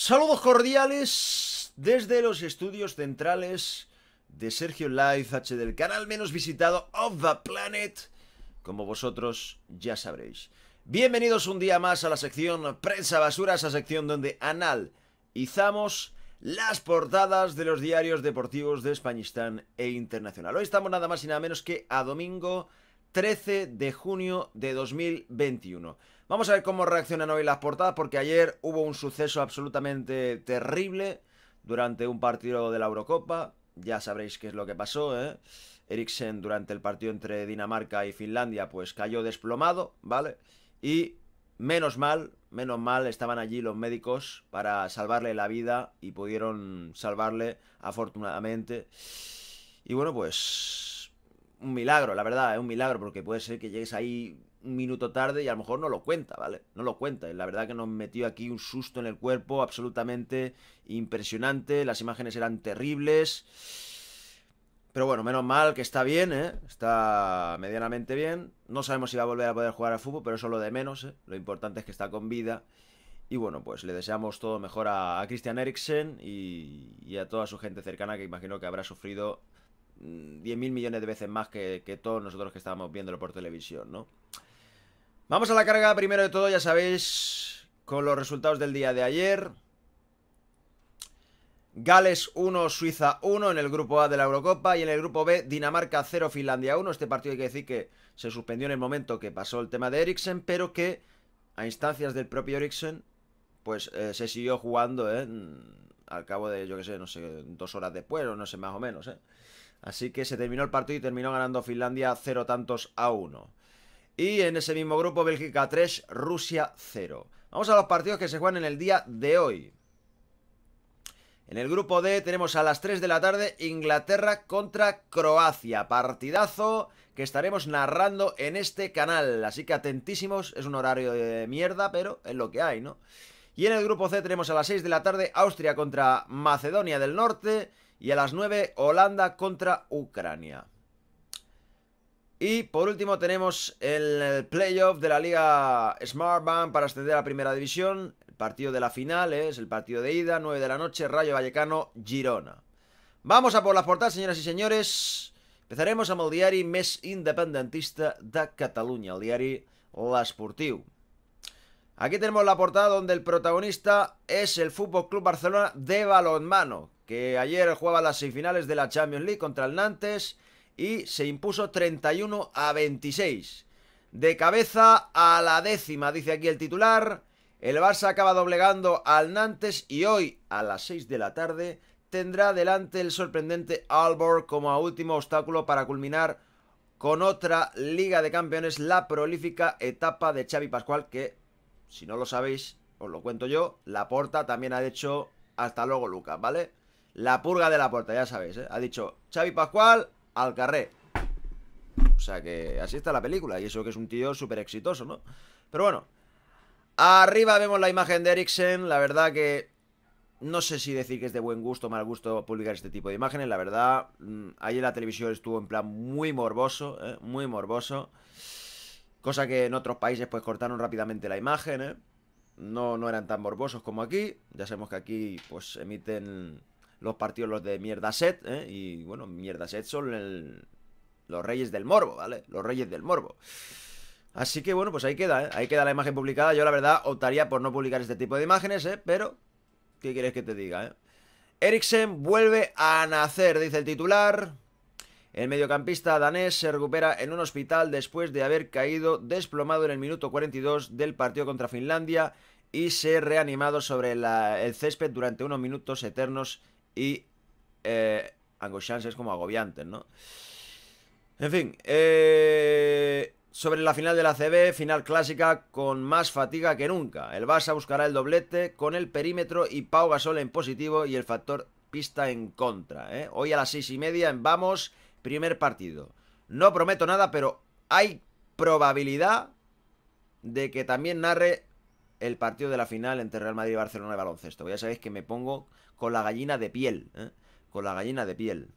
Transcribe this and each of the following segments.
Saludos cordiales desde los estudios centrales de Sergio Live H del canal menos visitado of the planet, como vosotros ya sabréis. Bienvenidos un día más a la sección Prensa Basura, esa sección donde analizamos las portadas de los diarios deportivos de Españistán e Internacional. Hoy estamos nada más y nada menos que a domingo 13 de junio de 2021. Vamos a ver cómo reaccionan hoy las portadas, porque ayer hubo un suceso absolutamente terrible durante un partido de la Eurocopa. Ya sabréis qué es lo que pasó, ¿eh? Eriksen durante el partido entre Dinamarca y Finlandia, pues cayó desplomado, ¿vale? Y menos mal, menos mal, estaban allí los médicos para salvarle la vida y pudieron salvarle afortunadamente. Y bueno, pues un milagro, la verdad, es ¿eh? un milagro, porque puede ser que llegues ahí un minuto tarde y a lo mejor no lo cuenta, ¿vale? No lo cuenta. la verdad que nos metió aquí un susto en el cuerpo absolutamente impresionante. Las imágenes eran terribles. Pero bueno, menos mal que está bien, ¿eh? Está medianamente bien. No sabemos si va a volver a poder jugar al fútbol, pero eso lo de menos, ¿eh? Lo importante es que está con vida. Y bueno, pues le deseamos todo mejor a, Christian Eriksen y, a toda su gente cercana que imagino que habrá sufrido 10.000 mm, millones de veces más que todos nosotros que estábamos viéndolo por televisión, ¿no? Vamos a la carga, primero de todo, ya sabéis, con los resultados del día de ayer. Gales 1, Suiza 1 en el grupo A de la Eurocopa y en el grupo B Dinamarca 0, Finlandia 1. Este partido hay que decir que se suspendió en el momento que pasó el tema de Eriksen, pero que a instancias del propio Eriksen, pues eh, se siguió jugando al cabo de, yo que sé, no sé, dos horas después o no sé, más o menos. ¿eh? Así que se terminó el partido y terminó ganando Finlandia 0 tantos a 1. Y en ese mismo grupo, Bélgica 3, Rusia 0. Vamos a los partidos que se juegan en el día de hoy. En el grupo D tenemos a las 3 de la tarde Inglaterra contra Croacia. Partidazo que estaremos narrando en este canal. Así que atentísimos, es un horario de mierda, pero es lo que hay, ¿no? Y en el grupo C tenemos a las 6 de la tarde Austria contra Macedonia del Norte y a las 9 Holanda contra Ucrania. Y por último tenemos el playoff de la Liga Smartbank para ascender a la primera división. El partido de la final ¿eh? es el partido de ida, 9 de la noche, Rayo Vallecano, Girona. Vamos a por la portada, señoras y señores. Empezaremos a el diario més independentista de Cataluña, el diari L'Esportiu. Aquí tenemos la portada donde el protagonista es el Fútbol Club Barcelona de balonmano, que ayer jugaba las semifinales de la Champions League contra el Nantes y se impuso 31 a 26. De cabeza a la décima, dice aquí el titular. El Barça acaba doblegando al Nantes y hoy a las 6 de la tarde tendrá delante el sorprendente Albor como último obstáculo para culminar con otra Liga de Campeones la prolífica etapa de Xavi Pascual que, si no lo sabéis, os lo cuento yo, la Porta también ha hecho hasta luego Lucas, ¿vale? La purga de la Porta, ya sabéis, ¿eh? ha dicho Xavi Pascual al carré. O sea que así está la película. Y eso que es un tío súper exitoso, ¿no? Pero bueno. Arriba vemos la imagen de Ericsson. La verdad que no sé si decir que es de buen gusto o mal gusto publicar este tipo de imágenes, la verdad. Mm, Ayer la televisión estuvo en plan muy morboso, ¿eh? muy morboso. Cosa que en otros países pues cortaron rápidamente la imagen, ¿eh? No, no eran tan morbosos como aquí. Ya sabemos que aquí pues emiten los partidos los de mierda set, ¿eh? y bueno, mierda set son los reyes del morbo, ¿vale? Los reyes del morbo. Así que bueno, pues ahí queda, ¿eh? ahí queda la imagen publicada. Yo la verdad optaría por no publicar este tipo de imágenes, ¿eh? pero ¿qué quieres que te diga? Eh? Eriksen vuelve a nacer, dice el titular. El mediocampista danés se recupera en un hospital después de haber caído desplomado en el minuto 42 del partido contra Finlandia y ser reanimado sobre el césped durante unos minutos eternos y eh, es como agobiantes, ¿no? En fin, eh, sobre la final de la CB, final clásica con más fatiga que nunca. El Barça buscará el doblete con el perímetro y Pau Gasol en positivo y el factor pista en contra. ¿eh? Hoy a las seis y media en Vamos, primer partido. No prometo nada, pero hay probabilidad de que también narre el partido de la final entre Real Madrid y Barcelona de baloncesto. Ya sabéis que me pongo con la gallina de piel. ¿eh? Con la gallina de piel.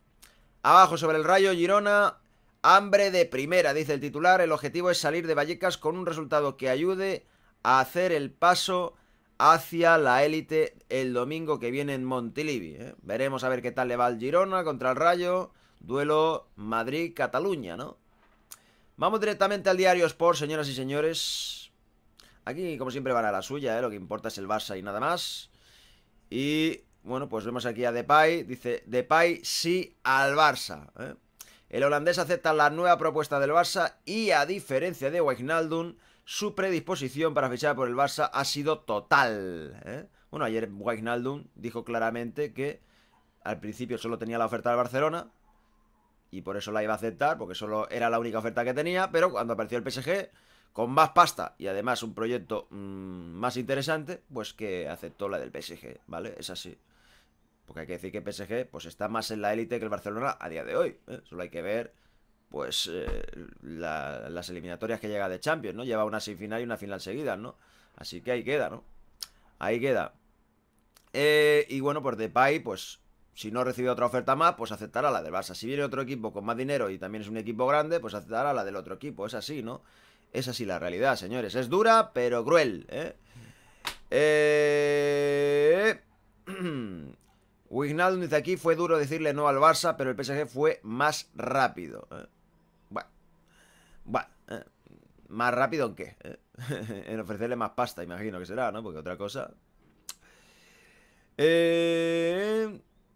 Abajo sobre el rayo, Girona. Hambre de primera, dice el titular. El objetivo es salir de Vallecas con un resultado que ayude a hacer el paso hacia la élite el domingo que viene en Montilivi. ¿eh? Veremos a ver qué tal le va al Girona contra el Rayo. Duelo Madrid-Cataluña, ¿no? Vamos directamente al diario Sport, señoras y señores. Aquí, como siempre, van a la suya, ¿eh? Lo que importa es el Barça y nada más. Y, bueno, pues vemos aquí a Depay. Dice, Depay sí al Barça. ¿eh? El holandés acepta la nueva propuesta del Barça y, a diferencia de Wijnaldum, su predisposición para fichar por el Barça ha sido total. ¿eh? Bueno, ayer Wijnaldum dijo claramente que al principio solo tenía la oferta del Barcelona y por eso la iba a aceptar, porque solo era la única oferta que tenía, pero cuando apareció el PSG con más pasta y además un proyecto mm, más interesante, pues que aceptó la del PSG, ¿vale? Es así. Porque hay que decir que PSG pues está más en la élite que el Barcelona a día de hoy. ¿eh? Solo hay que ver pues eh, las eliminatorias que llega de Champions, ¿no? Lleva una semifinal y una final seguida, ¿no? Así que ahí queda, ¿no? Ahí queda. Eh, y bueno, pues Depay, pues si no recibe otra oferta más, pues aceptará la del Barça. Si viene otro equipo con más dinero y también es un equipo grande, pues aceptará la del otro equipo. Es así, ¿no? Es así la realidad, señores. Es dura, pero cruel, ¿eh? eh dice aquí, fue duro decirle no al Barça, pero el PSG fue más rápido. ¿eh? Bueno, bueno ¿eh? ¿más rápido en qué? en ofrecerle más pasta, imagino que será, ¿no? Porque otra cosa...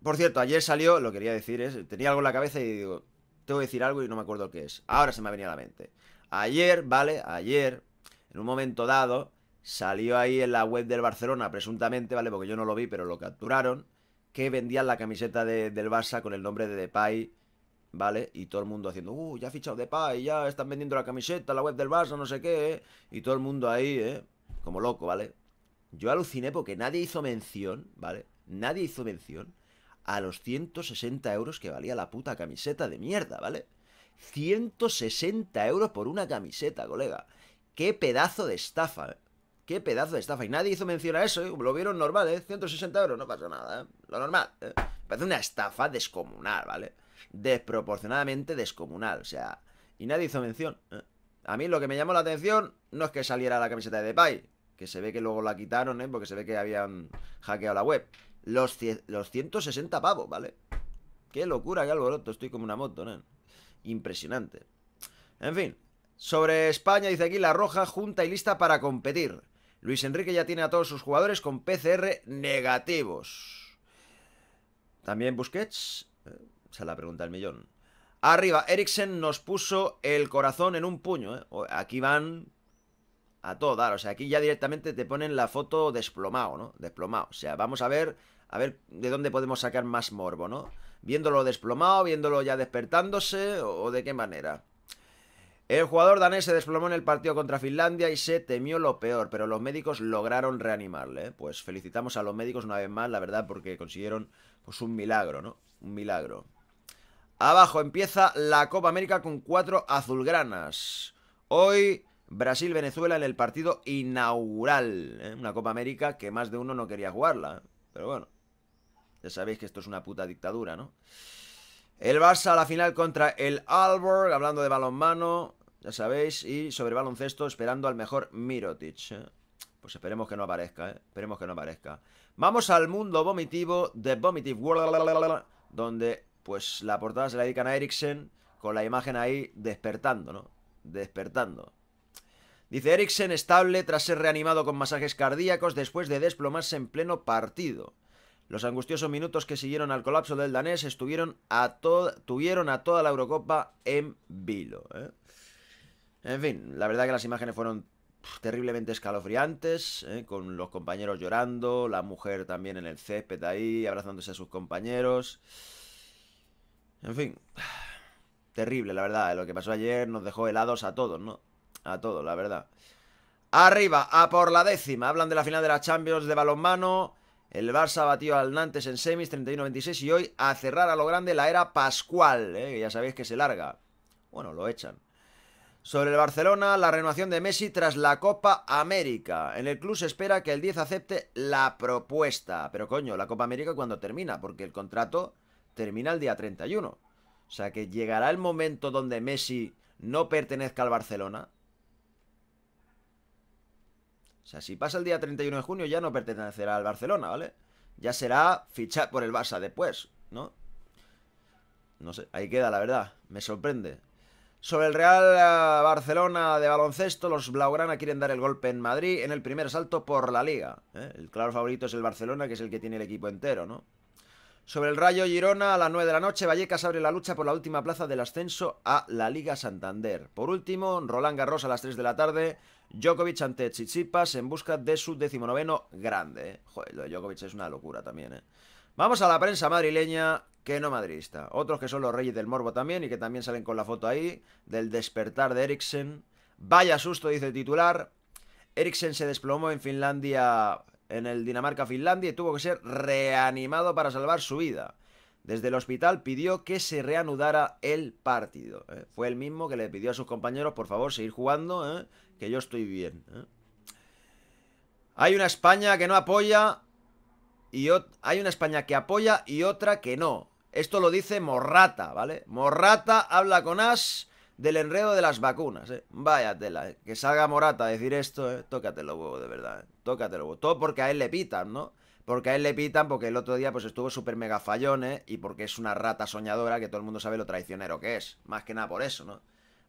Por cierto, ayer salió, lo quería decir, tenía algo en la cabeza y digo, tengo que decir algo y no me acuerdo qué es. Ahora se me ha venido a la mente. Ayer, ¿vale? Ayer, en un momento dado, salió ahí en la web del Barcelona, presuntamente, ¿vale? Porque yo no lo vi, pero lo capturaron, que vendían la camiseta del Barça con el nombre de Depay, ¿vale? Y todo el mundo haciendo, uh, ya ha fichado Depay, ya están vendiendo la camiseta, la web del Barça, no sé qué, ¿eh? Y todo el mundo ahí, ¿eh? Como loco, ¿vale? Yo aluciné porque nadie hizo mención, ¿vale? Nadie hizo mención a los 160 euros que valía la puta camiseta de mierda, ¿vale? 160 euros por una camiseta, colega. Qué pedazo de estafa, eh. Qué pedazo de estafa. Y nadie hizo mención a eso, eh. lo vieron normal, ¿eh? 160 euros, no pasa nada, ¿eh? Lo normal. ¿eh? Parece una estafa descomunal, ¿vale? Desproporcionadamente descomunal, o sea... Y nadie hizo mención. Eh. A mí lo que me llamó la atención no es que saliera la camiseta de Depay, que se ve que luego la quitaron, ¿eh? Porque se ve que habían hackeado la web. Los, los 160 pavos, ¿vale? Qué locura, qué alboroto, estoy como una moto, ¿eh? impresionante. En fin, sobre España dice aquí La Roja junta y lista para competir. Luis Enrique ya tiene a todos sus jugadores con PCR negativos. También Busquets, eh, se la pregunta el millón. Arriba, Eriksen nos puso el corazón en un puño. Eh. Aquí van a todo dar. O sea, aquí ya directamente te ponen la foto desplomado, ¿no? Desplomado. O sea, vamos a ver, a ver de dónde podemos sacar más morbo, ¿no? viéndolo desplomado, viéndolo ya despertándose o de qué manera. El jugador danés se desplomó en el partido contra Finlandia y se temió lo peor, pero los médicos lograron reanimarle. ¿eh? Pues felicitamos a los médicos una vez más, la verdad, porque consiguieron pues, un milagro, ¿no? Un milagro. Abajo empieza la Copa América con cuatro azulgranas. Hoy Brasil-Venezuela en el partido inaugural. ¿eh? Una Copa América que más de uno no quería jugarla. Pero bueno. Ya sabéis que esto es una puta dictadura, ¿no? El Barça a la final contra el Alborg, hablando de balonmano, ya sabéis, y sobre baloncesto esperando al mejor Mirotic. ¿eh? Pues esperemos que no aparezca, ¿eh? esperemos que no aparezca. Vamos al mundo vomitivo de Vomitive World, donde pues la portada se la dedican a Eriksen con la imagen ahí despertando, ¿no? Despertando. Dice Eriksen estable tras ser reanimado con masajes cardíacos después de desplomarse en pleno partido. Los angustiosos minutos que siguieron al colapso del danés estuvieron a tuvieron a toda la Eurocopa en vilo. ¿eh? En fin, la verdad que las imágenes fueron terriblemente escalofriantes, ¿eh? con los compañeros llorando, la mujer también en el césped ahí, abrazándose a sus compañeros. En fin, terrible, la verdad. ¿eh? Lo que pasó ayer nos dejó helados a todos, ¿no? A todos, la verdad. Arriba, a por la décima. Hablan de la final de la Champions de balonmano. El Barça batió al Nantes en semis 31-26 y hoy a cerrar a lo grande la era Pascual, eh, ya sabéis que se larga. Bueno, lo echan. Sobre el Barcelona, la renovación de Messi tras la Copa América. En el club se espera que el 10 acepte la propuesta. Pero coño, la Copa América cuando termina, porque el contrato termina el día 31. O sea que llegará el momento donde Messi no pertenezca al Barcelona. O sea, si pasa el día 31 de junio ya no pertenecerá al Barcelona, ¿vale? Ya será fichar por el Barça después, ¿no? No sé, ahí queda la verdad, me sorprende. Sobre el Real eh, Barcelona de baloncesto, los Blaugrana quieren dar el golpe en Madrid en el primer salto por la liga. ¿eh? El claro favorito es el Barcelona, que es el que tiene el equipo entero, ¿no? Sobre el Rayo Girona, a las 9 de la noche, Vallecas abre la lucha por la última plaza del ascenso a la Liga Santander. Por último, Roland Garros a las 3 de la tarde, Djokovic ante Chichipas en busca de su decimonoveno grande. Joder, lo de Djokovic es una locura también, ¿eh? Vamos a la prensa madrileña que no madrista. Otros que son los reyes del morbo también y que también salen con la foto ahí del despertar de Eriksen. Vaya susto, dice el titular. Eriksen se desplomó en Finlandia, en el Dinamarca-Finlandia y tuvo que ser reanimado para salvar su vida. Desde el hospital pidió que se reanudara el partido. ¿eh? Fue el mismo que le pidió a sus compañeros, por favor, seguir jugando, ¿eh? que yo estoy bien. ¿eh? Hay una España que no apoya y hay una España que apoya y otra que no. Esto lo dice Morrata, ¿vale? Morrata habla con As del enredo de las vacunas, ¿eh? Vaya que salga Morata a decir esto, Tócate los de verdad, Tócate Todo porque a él le pitan, ¿no? Porque a él le pitan porque el otro día pues estuvo súper mega ¿eh? y porque es una rata soñadora que todo el mundo sabe lo traicionero que es. Más que nada por eso, ¿no?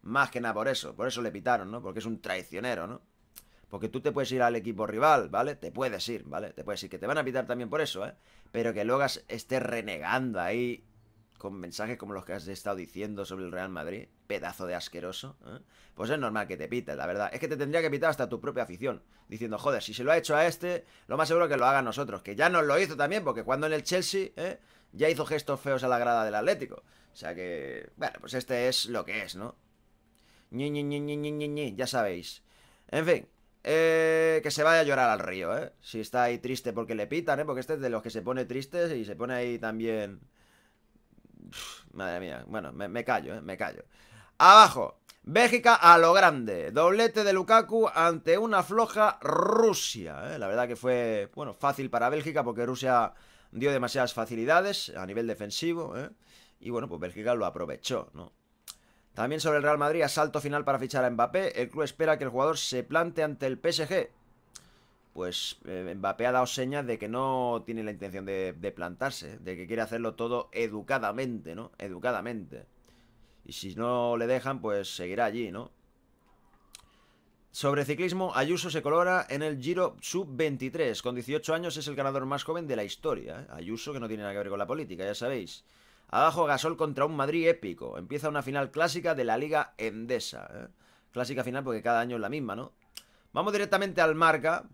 Más que nada por eso. Por eso le pitaron, ¿no? Porque es un traicionero, ¿no? Porque tú te puedes ir al equipo rival, ¿vale? Te puedes ir, ¿vale? Te puedes ir. Que te van a pitar también por eso, ¿eh? Pero que luego estés renegando ahí con mensajes como los que has estado diciendo sobre el Real Madrid, pedazo de asqueroso, ¿eh? pues es normal que te pites, la verdad. Es que te tendría que pitar hasta tu propia afición, diciendo, joder, si se lo ha hecho a este, lo más seguro que lo haga a nosotros, que ya nos lo hizo también, porque cuando en el Chelsea, ¿eh? ya hizo gestos feos a la grada del Atlético. O sea que, bueno, pues este es lo que es, ¿no? Ñi, Ñi, Ñi, ya sabéis. En fin, eh, que se vaya a llorar al río, ¿eh? Si está ahí triste porque le pitan, ¿eh? Porque este es de los que se pone triste y se pone ahí también madre mía, bueno, me, callo, eh, me callo. Abajo, Bélgica a lo grande. Doblete de Lukaku ante una floja Rusia. Eh. La verdad que fue, bueno, fácil para Bélgica porque Rusia dio demasiadas facilidades a nivel defensivo. Eh. Y bueno, pues Bélgica lo aprovechó, ¿no? También sobre el Real Madrid, asalto final para fichar a Mbappé. El club espera que el jugador se plante ante el PSG pues eh, Mbappé ha dado señas de que no tiene la intención de, plantarse, de que quiere hacerlo todo educadamente, ¿no? Educadamente. Y si no le dejan, pues seguirá allí, ¿no? Sobre ciclismo, Ayuso se colora en el Giro Sub-23. Con 18 años es el ganador más joven de la historia. ¿eh? Ayuso, que no tiene nada que ver con la política, ya sabéis. Abajo Gasol contra un Madrid épico. Empieza una final clásica de la Liga Endesa. ¿eh? Clásica final porque cada año es la misma, ¿no? Vamos directamente al marca.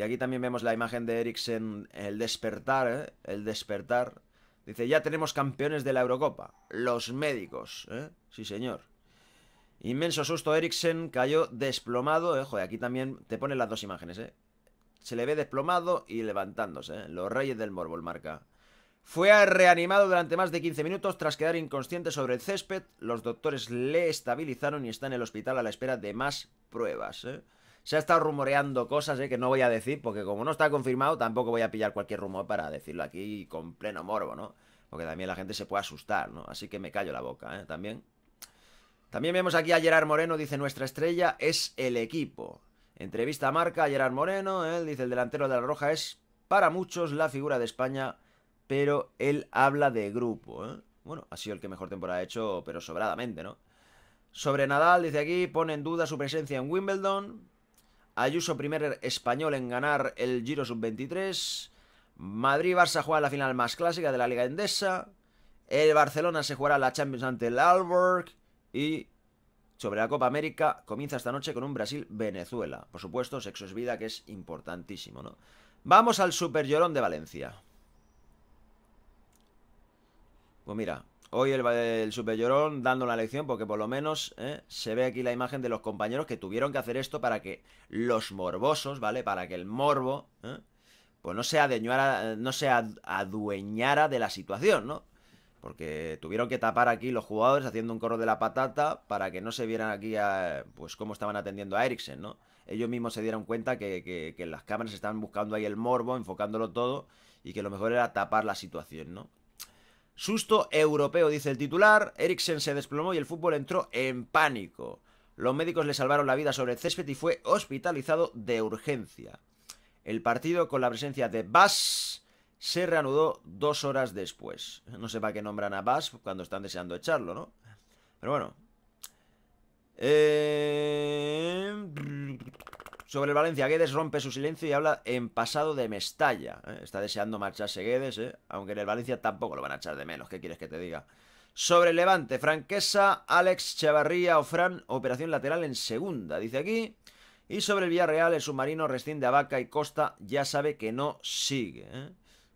Y aquí también vemos la imagen de Eriksen, el despertar, ¿eh? el despertar. Dice, ya tenemos campeones de la Eurocopa, los médicos, ¿eh? Sí, señor. Inmenso susto, Eriksen cayó desplomado, ¿eh? Joder, aquí también te ponen las dos imágenes, ¿eh? Se le ve desplomado y levantándose, ¿eh? Los reyes del Morbol marca. Fue reanimado durante más de 15 minutos tras quedar inconsciente sobre el césped. Los doctores le estabilizaron y está en el hospital a la espera de más pruebas. ¿eh? Se ha estado rumoreando cosas eh, que no voy a decir, porque como no está confirmado, tampoco voy a pillar cualquier rumor para decirlo aquí con pleno morbo, ¿no? Porque también la gente se puede asustar, ¿no? Así que me callo la boca, ¿eh? También. También vemos aquí a Gerard Moreno, dice, nuestra estrella es el equipo. Entrevista Marca, a Gerard Moreno, ¿eh? él dice, el delantero de la Roja es para muchos la figura de España, pero él habla de grupo, ¿eh? Bueno, ha sido el que mejor temporada ha hecho, pero sobradamente, ¿no? Sobre Nadal, dice aquí, pone en duda su presencia en Wimbledon. Ayuso, primer español en ganar el Giro Sub-23. Madrid-Barça juega la final más clásica de la Liga Endesa. El Barcelona se jugará la Champions ante el Alborg. Y sobre la Copa América comienza esta noche con un Brasil-Venezuela. Por supuesto, sexo es vida, que es importantísimo, ¿no? Vamos al Super Llorón de Valencia. Pues mira, Hoy el, el Super Llorón dando la lección porque por lo menos ¿eh? se ve aquí la imagen de los compañeros que tuvieron que hacer esto para que los morbosos, ¿vale? Para que el morbo, ¿eh? pues no se, adueñara, no se adueñara de la situación, ¿no? Porque tuvieron que tapar aquí los jugadores haciendo un corro de la patata para que no se vieran aquí pues cómo estaban atendiendo a Eriksen, ¿no? Ellos mismos se dieron cuenta que, que las cámaras estaban buscando ahí el morbo, enfocándolo todo y que lo mejor era tapar la situación, ¿no? Susto europeo, dice el titular. Eriksen se desplomó y el fútbol entró en pánico. Los médicos le salvaron la vida sobre el césped y fue hospitalizado de urgencia. El partido, con la presencia de Bass, se reanudó dos horas después. No sé para qué nombran a Bass cuando están deseando echarlo, ¿no? Pero bueno. Eh... Sobre el Valencia, Guedes rompe su silencio y habla en pasado de Mestalla. ¿eh? Está deseando marcharse Guedes, ¿eh? aunque en el Valencia tampoco lo van a echar de menos. ¿Qué quieres que te diga? Sobre el Levante, Franquesa, Alex Chavarría o operación lateral en segunda, dice aquí. Y sobre el Villarreal, el submarino rescinde a Vaca y Costa ya sabe que no sigue. ¿eh?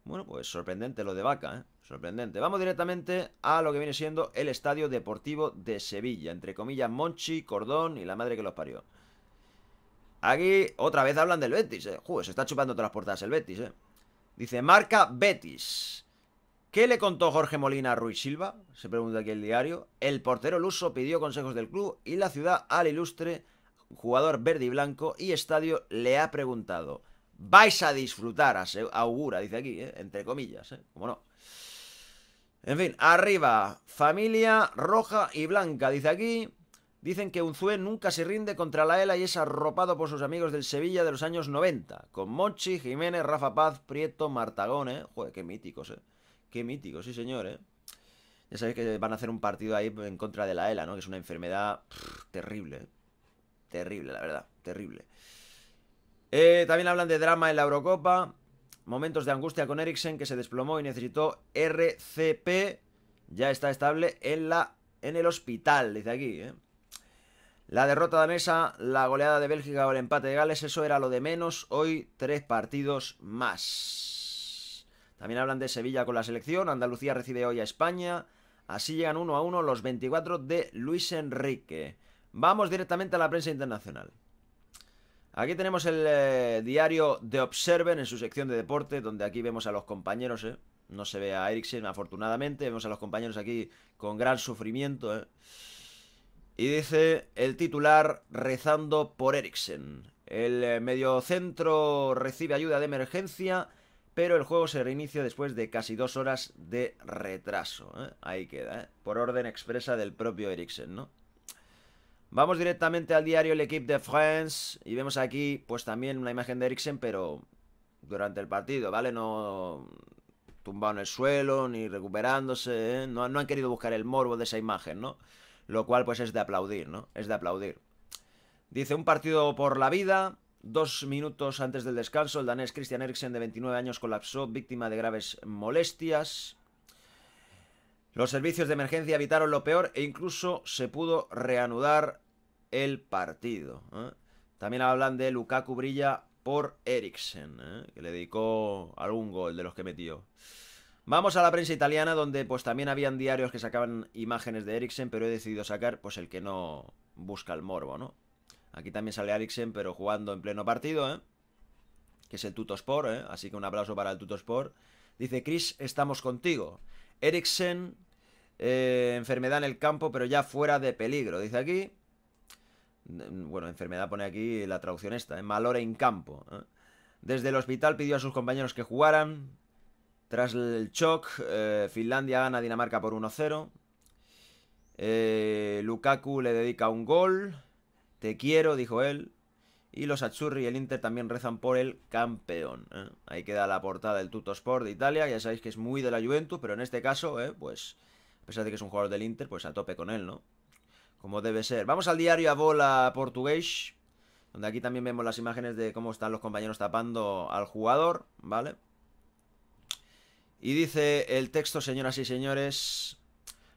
Bueno, pues sorprendente lo de Vaca, sorprendente. Vamos directamente a lo que viene siendo el Estadio Deportivo de Sevilla, entre comillas Monchi, Cordón y la madre que los parió. Aquí otra vez hablan del Betis, eh. Joder, se está chupando todas las portadas el Betis, eh. Dice, marca Betis. ¿Qué le contó Jorge Molina a Ruiz Silva? Se pregunta aquí el diario. El portero luso pidió consejos del club y la ciudad al ilustre jugador verde y blanco y estadio le ha preguntado. Vais a disfrutar, augura, dice aquí, ¿eh? entre comillas, ¿eh? como no. En fin, arriba, familia roja y blanca, dice aquí. Dicen que Unzué nunca se rinde contra la ELA y es arropado por sus amigos del Sevilla de los años 90, con Mochi, Jiménez, Rafa Paz, Prieto, Martagón, ¿eh? Joder, qué míticos, ¿eh? Qué míticos, sí señor, ¿eh? Ya sabéis que van a hacer un partido ahí en contra de la ELA, ¿no? Que es una enfermedad terrible, ¿eh? terrible, la verdad, terrible. Eh, también hablan de drama en la Eurocopa, momentos de angustia con Eriksen que se desplomó y necesitó RCP, ya está estable en, la, en el hospital, dice aquí, ¿eh? La derrota danesa, la goleada de Bélgica o el empate de Gales, eso era lo de menos. Hoy tres partidos más. También hablan de Sevilla con la selección. Andalucía recibe hoy a España. Así llegan uno a uno los 24 de Luis Enrique. Vamos directamente a la prensa internacional. Aquí tenemos el eh, diario The Observer en su sección de deporte, donde aquí vemos a los compañeros, eh. No se ve a Eriksen, afortunadamente. Vemos a los compañeros aquí con gran sufrimiento, eh. Y dice el titular rezando por Eriksen. El eh, mediocentro recibe ayuda de emergencia, pero el juego se reinicia después de casi dos horas de retraso. ¿eh? Ahí queda, ¿eh? por orden expresa del propio Eriksen, ¿no? Vamos directamente al diario L'Equipe de France y vemos aquí, pues también una imagen de Eriksen, pero durante el partido, ¿vale? No tumbado en el suelo, ni recuperándose, no han querido buscar el morbo de esa imagen, ¿no? lo cual pues es de aplaudir, ¿no? Es de aplaudir. Dice, un partido por la vida, Dos minutos antes del descanso, el danés Christian Eriksen, de 29 años, colapsó, víctima de graves molestias. Los servicios de emergencia evitaron lo peor e incluso se pudo reanudar el partido. ¿eh? También hablan de Lukaku Brilla por Eriksen, ¿eh? que le dedicó algún gol de los que metió. Vamos a la prensa italiana, donde pues también habían diarios que sacaban imágenes de Eriksen, pero he decidido sacar pues el que no busca el morbo, ¿no? Aquí también sale Eriksen, pero jugando en pleno partido, ¿eh? Que es el Tutosport, ¿eh? Así que un aplauso para el sport. Dice, Chris, estamos contigo. Eriksen, eh, enfermedad en el campo, pero ya fuera de peligro, dice aquí. Mm, bueno, enfermedad pone aquí la traducción esta, ¿eh? Malora en campo. ¿eh? Desde el hospital pidió a sus compañeros que jugaran. Tras el shock, eh, Finlandia gana a Dinamarca por 1-0. Eh, Lukaku le dedica un gol. Te quiero, dijo él. Y los Achurri y el Inter también rezan por el campeón. ¿eh? Ahí queda la portada del Tutto Sport de Italia. Ya sabéis que es muy de la Juventus, pero en este caso, pues, a pesar de que es un jugador del Inter, pues a tope con él, ¿no? Como debe ser. Vamos al diario a bola portugués, donde aquí también vemos las imágenes de cómo están los compañeros tapando al jugador, ¿vale? vale y dice el texto, señoras y señores,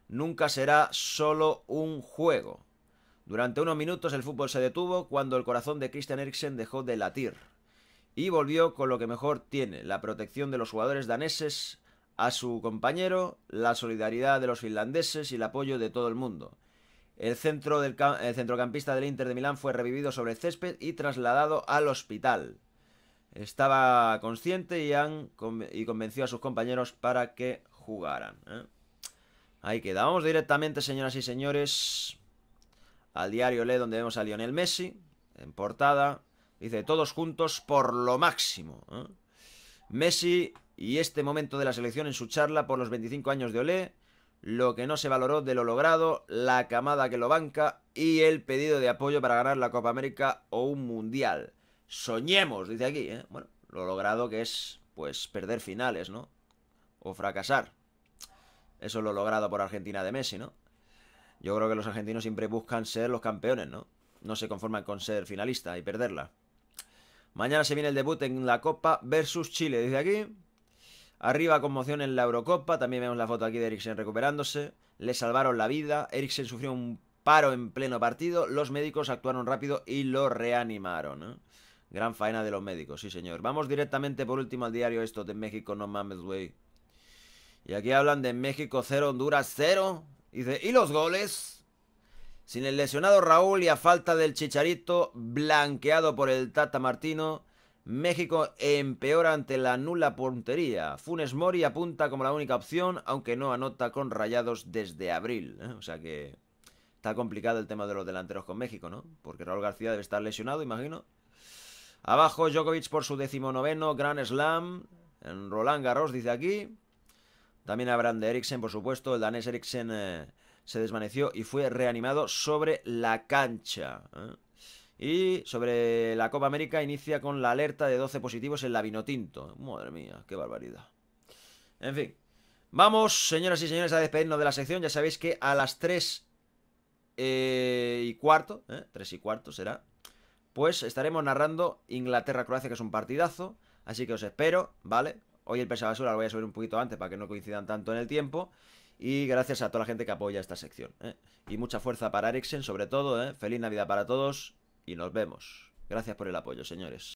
nunca será solo un juego. Durante unos minutos el fútbol se detuvo cuando el corazón de Christian Eriksen dejó de latir y volvió con lo que mejor tiene, la protección de los jugadores daneses a su compañero, la solidaridad de los finlandeses y el apoyo de todo el mundo. El, centro del, centrocampista del Inter de Milán fue revivido sobre el césped y trasladado al hospital estaba consciente y, han, convenció a sus compañeros para que jugaran. ¿eh? Ahí quedamos directamente, señoras y señores, al diario Olé donde vemos a Lionel Messi, en portada. Dice, todos juntos por lo máximo. ¿eh? Messi y este momento de la selección en su charla por los 25 años de Olé, lo que no se valoró de lo logrado, la camada que lo banca y el pedido de apoyo para ganar la Copa América o un Mundial. Soñemos, dice aquí, ¿eh? Bueno, lo logrado que es, pues, perder finales, ¿no? O fracasar. Eso es lo logrado por Argentina de Messi, ¿no? Yo creo que los argentinos siempre buscan ser los campeones, ¿no? No se conforman con ser finalista y perderla. Mañana se viene el debut en la Copa versus Chile, dice aquí. Arriba conmoción en la Eurocopa, también vemos la foto aquí de Eriksen recuperándose. Le salvaron la vida, Eriksen sufrió un paro en pleno partido, los médicos actuaron rápido y lo reanimaron. ¿no? ¿eh? Gran faena de los médicos, sí señor. Vamos directamente por último al diario esto de México, no mames, güey. Y aquí hablan de México 0, Honduras 0. Dice, ¿y los goles? Sin el lesionado Raúl y a falta del Chicharito, blanqueado por el Tata Martino, México empeora ante la nula puntería. Funes Mori apunta como la única opción, aunque no anota con rayados desde abril. ¿eh? O sea que está complicado el tema de los delanteros con México, ¿no? Porque Raúl García debe estar lesionado, imagino. Abajo Djokovic por su decimonoveno Grand Slam en Roland Garros, dice aquí. También habrán de Eriksen, por supuesto. El danés Eriksen eh, se desvaneció y fue reanimado sobre la cancha. ¿eh? Y sobre la Copa América inicia con la alerta de 12 positivos en la Madre mía, qué barbaridad. En fin. Vamos, señoras y señores, a despedirnos de la sección. Ya sabéis que a las 3 eh, y cuarto, 3 y cuarto será, pues estaremos narrando Inglaterra-Croacia, que es un partidazo. Así que os espero, ¿vale? Hoy el Pesa Basura lo voy a subir un poquito antes para que no coincidan tanto en el tiempo. Y gracias a toda la gente que apoya esta sección. ¿eh? Y mucha fuerza para Eriksen, sobre todo. ¿eh? Feliz Navidad para todos y nos vemos. Gracias por el apoyo, señores.